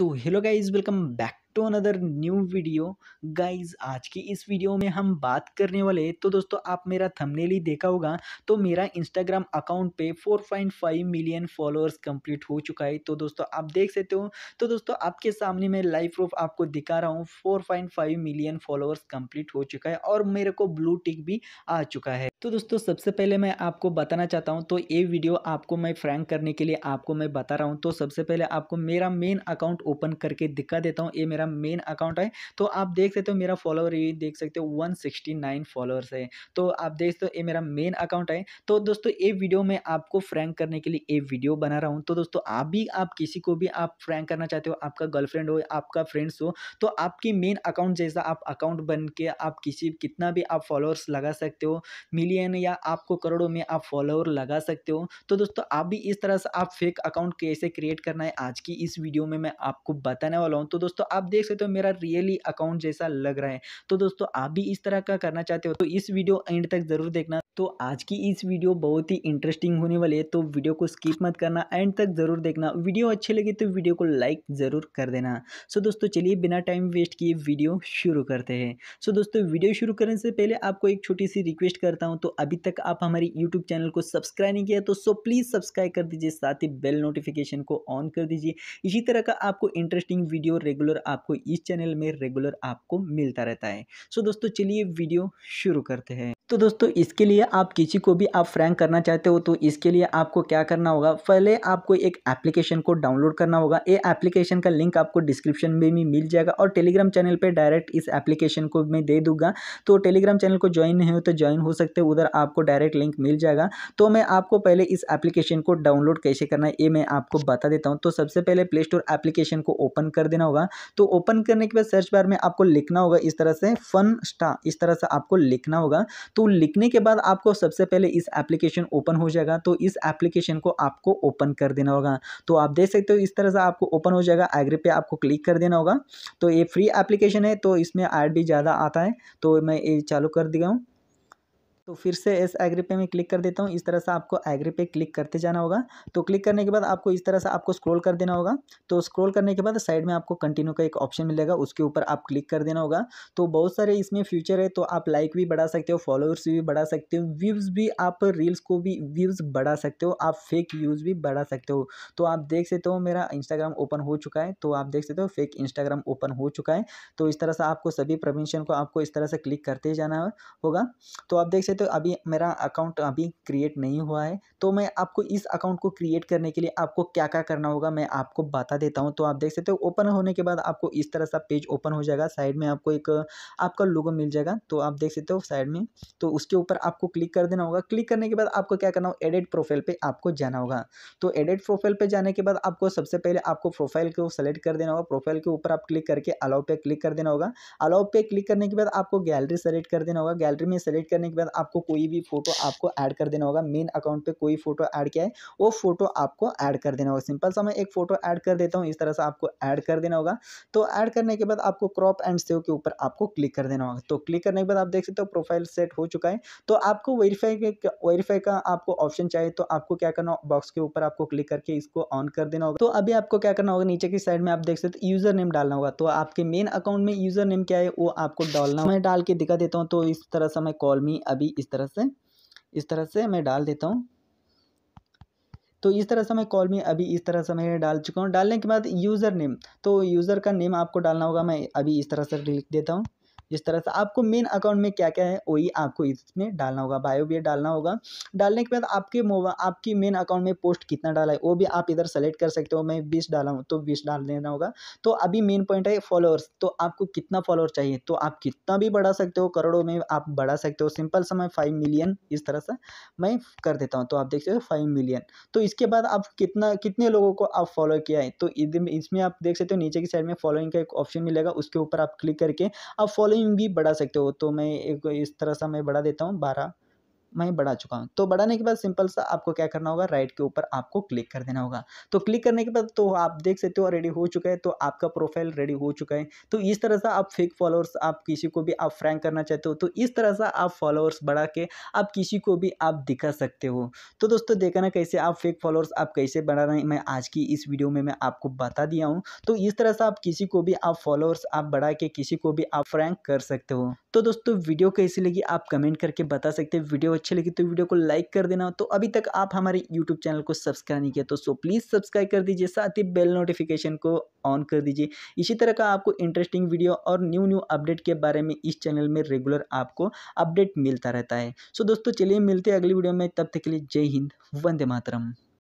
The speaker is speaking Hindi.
तो hello guys welcome back to another new video guys आज की इस वीडियो में हम बात करने वाले तो दोस्तों आप मेरा थंबनेल ही देखा होगा तो मेरा इंस्टाग्राम अकाउंट पे 4.5 मिलियन फॉलोअर्स कंप्लीट हो चुका है तो दोस्तों आप देख सकते हो तो दोस्तों आपके सामने मैं लाइव प्रूफ आपको दिखा रहा हूँ फाइव मिलियन फॉलोअर्स कंप्लीट हो चुका है और मेरे को ब्लू टिक भी आ चुका है तो दोस्तों सबसे पहले मैं आपको बताना चाहता हूँ तो ये वीडियो आपको मैं फ्रैंक करने के लिए आपको मैं बता रहा हूँ तो सबसे पहले आपको मेरा मेन अकाउंट ओपन करके दिखा देता हूँ ये मेरा मेरा मेन अकाउंट है तो आप देख सकते हो मेरा फॉलोअर ये देख सकते हो 169 फॉलोअर्स है तो आप देख सकते हो ये मेरा मेन अकाउंट है तो दोस्तों ये वीडियो में आपको फ्रैंक करने के लिए ये वीडियो बना रहा हूँ तो दोस्तों आप भी आप किसी को भी आप फ्रैंक करना चाहते हो आपका गर्लफ्रेंड हो आपका फ्रेंड्स हो तो आपकी मेन अकाउंट जैसा आप अकाउंट बन के आप किसी कितना भी आप फॉलोअर्स लगा सकते हो मिलियन या आपको करोड़ों में आप फॉलोअर लगा सकते हो तो दोस्तों आप भी इस तरह से आप फेक अकाउंट कैसे क्रिएट करना है आज की इस वीडियो में मैं आपको बताने वाला हूँ तो दोस्तों आप देख सकते हो मेरा रियली अकाउंट जैसा लग रहा है तो दोस्तों आप भी इस तरह का करना चाहते हो तो इस वीडियो एंड तक जरूर देखना तो आज की इस वीडियो बहुत ही इंटरेस्टिंग होने वाली है तो वीडियो को स्किप मत करना एंड तक ज़रूर देखना वीडियो अच्छी लगी तो वीडियो को लाइक ज़रूर कर देना सो दोस्तों चलिए बिना टाइम वेस्ट किए वीडियो शुरू करते हैं सो दोस्तों वीडियो शुरू करने से पहले आपको एक छोटी सी रिक्वेस्ट करता हूँ तो अभी तक आप हमारी यूट्यूब चैनल को सब्सक्राइब नहीं किया तो सो प्लीज़ सब्सक्राइब कर दीजिए साथ ही बेल नोटिफिकेशन को ऑन कर दीजिए इसी तरह का आपको इंटरेस्टिंग वीडियो रेगुलर आपको इस चैनल में रेगुलर आपको मिलता रहता है सो दोस्तों चलिए वीडियो शुरू करते हैं तो दोस्तों इसके लिए आप किसी को भी आप फ्रैंक करना चाहते हो तो इसके लिए आपको क्या करना होगा पहले आपको एक एप्लीकेशन को डाउनलोड करना होगा ये एप्लीकेशन का लिंक आपको डिस्क्रिप्शन में भी मिल जाएगा और टेलीग्राम चैनल पर डायरेक्ट इस एप्लीकेशन को मैं दे दूंगा तो टेलीग्राम चैनल को ज्वाइन नहीं हो तो ज्वाइन हो सकते उधर आपको डायरेक्ट लिंक मिल जाएगा तो मैं आपको पहले इस एप्लीकेशन को डाउनलोड कैसे करना है ये मैं आपको बता देता हूँ तो सबसे पहले प्ले स्टोर एप्लीकेशन को ओपन कर देना होगा तो ओपन करने के बाद सर्च बार में आपको लिखना होगा इस तरह से फन स्टा इस तरह से आपको लिखना होगा तो तो लिखने के बाद आपको सबसे पहले इस एप्लीकेशन ओपन हो जाएगा तो इस एप्लीकेशन को आपको ओपन कर देना होगा तो आप देख सकते हो इस तरह से आपको ओपन हो जाएगा एग्री पे आपको क्लिक कर देना होगा तो ये फ्री एप्लीकेशन है तो इसमें ऐड भी ज़्यादा आता है तो मैं ये चालू कर दिया हूँ तो फिर से इस एग्री पे में क्लिक कर देता हूँ इस तरह से आपको एग्री पे क्लिक करते जाना होगा तो क्लिक करने के बाद आपको इस तरह से आपको स्क्रॉल कर देना होगा तो स्क्रॉल करने के बाद साइड में आपको कंटिन्यू का एक ऑप्शन मिलेगा उसके ऊपर आप क्लिक कर देना होगा तो बहुत सारे इसमें फ्यूचर है तो आप लाइक भी बढ़ा सकते हो फॉलोअर्स भी बढ़ा सकते हो व्यूज़ भी आप रील्स को भी व्यूज़ बढ़ा सकते हो आप फेक व्यूज़ भी बढ़ा सकते हो तो आप देख सकते हो मेरा इंस्टाग्राम ओपन हो चुका है तो आप देख सकते हो फेक इंस्टाग्राम ओपन हो चुका है तो इस तरह से आपको सभी प्रमिशन को आपको इस तरह से क्लिक करते जाना होगा तो आप देख सकते तो अभी मेरा अकाउंट अभी क्रिएट नहीं हुआ है तो मैं आपको इस अकाउंट को क्रिएट करने के लिए आपको क्या क्या करना होगा मैं आपको बता देता हूँ तो आप देख सकते हो ओपन होने के बाद आपको इस तरह सा पेज ओपन हो जाएगा साइड में आपको एक आपका लोगो मिल जाएगा तो आप देख सकते हो साइड में तो उसके ऊपर आपको क्लिक कर देना होगा क्लिक करने के बाद आपको क्या करना होगा एडिट प्रोफाइल पर आपको जाना होगा तो एडिट प्रोफाइल पर जाने के बाद आपको सबसे पहले आपको प्रोफाइल को सेलेक्ट कर देना होगा प्रोफाइल के ऊपर आप क्लिक करके अलाउ पे क्लिक कर देना होगा अलाउ पे क्लिक करने के बाद आपको गैलरी सेलेक्ट कर देना होगा गैलरी में सेलेक्ट करने के बाद आप आपको कोई भी फोटो आपको ऐड कर देना होगा मेन अकाउंट पे कोई फोटो ऐड किया है वो फोटो आपको ऐड कर देना होगा सिंपल सा मैं एक फोटो ऐड कर देता हूँ इस तरह से आपको ऐड कर देना होगा तो ऐड करने के बाद आपको क्रॉप एंड सेव के ऊपर आपको क्लिक कर देना होगा तो क्लिक करने के बाद आप देख सकते हो प्रोफाइल सेट हो चुका है तो आपको वेरीफाई वेरीफाई का आपको ऑप्शन चाहिए तो आपको क्या करना बॉक्स के ऊपर आपको क्लिक करके इसको ऑन कर देना होगा तो अभी आपको क्या करना होगा नीचे की साइड में आप देख सकते हो यूज़र नेम डालना होगा तो आपके मेन अकाउंट में यूज़र नेम क्या है वो आपको डालना मैं डाल के दिखा देता हूँ तो इस तरह से मैं कॉल मी अभी भी इस तरह से इस तरह से मैं डाल देता हूँ तो इस तरह से मैं कॉल में अभी इस तरह से मैं डाल चुका हूँ डालने के बाद यूज़र नेम तो यूज़र का नेम आपको डालना होगा मैं अभी इस तरह से लिख देता हूँ जिस तरह से आपको मेन अकाउंट में क्या क्या है वही आपको इसमें डालना होगा बायो भी डालना होगा डालने के बाद आपके मोबाइल आपकी मेन अकाउंट में पोस्ट कितना डाला है वो भी आप इधर सेलेक्ट कर सकते हो मैं बीस डाला हूँ तो बीस डाल देना होगा तो अभी मेन पॉइंट है फॉलोअर्स तो आपको कितना फॉलोअर चाहिए तो आप कितना भी बढ़ा सकते हो करोड़ों में आप बढ़ा सकते हो सिंपल समय फाइव मिलियन इस तरह से मैं कर देता हूँ तो आप देख सकते हो फाइव मिलियन तो इसके बाद आप कितना कितने लोगों को आप फॉलो किया है तो इसमें आप देख सकते हो नीचे की साइड में फॉलोइंग का एक ऑप्शन मिलेगा उसके ऊपर आप क्लिक करके आप फॉलोइंग यूँ भी बढ़ा सकते हो तो मैं एक इस तरह से मैं बढ़ा देता हूँ बारह मैं बढ़ा चुका हूँ तो बढ़ाने के बाद सिंपल सा आपको क्या करना होगा राइट के ऊपर आपको क्लिक कर देना होगा तो क्लिक करने के बाद तो आप देख सकते हो रेडी हो चुका है तो आपका प्रोफाइल रेडी हो चुका है तो इस तरह से आप फेक फॉलोअर्स आप किसी को भी आप फ्रैंक करना चाहते हो तो इस तरह से आप फॉलोअर्स बढ़ा के आप किसी को भी आप दिखा सकते हो तो दोस्तों देखा ना कैसे आप फेक फॉलोअर्स आप कैसे बढ़ा रहे हैं मैं आज की इस वीडियो में मैं आपको बता दिया हूँ तो इस तरह से आप किसी को भी आप फॉलोअर्स आप बढ़ा के किसी को भी आप फ्रैंक कर सकते हो तो दोस्तों वीडियो कैसी लगी आप कमेंट करके बता सकते हैं वीडियो अच्छी लगी तो वीडियो को लाइक कर देना तो अभी तक आप हमारे यूट्यूब चैनल को सब्सक्राइब नहीं किया तो सो प्लीज़ सब्सक्राइब कर दीजिए साथ ही बेल नोटिफिकेशन को ऑन कर दीजिए इसी तरह का आपको इंटरेस्टिंग वीडियो और न्यू न्यू अपडेट के बारे में इस चैनल में रेगुलर आपको अपडेट मिलता रहता है सो दोस्तों चलिए मिलते हैं अगली वीडियो में तब तक के लिए जय हिंद वंदे मातरम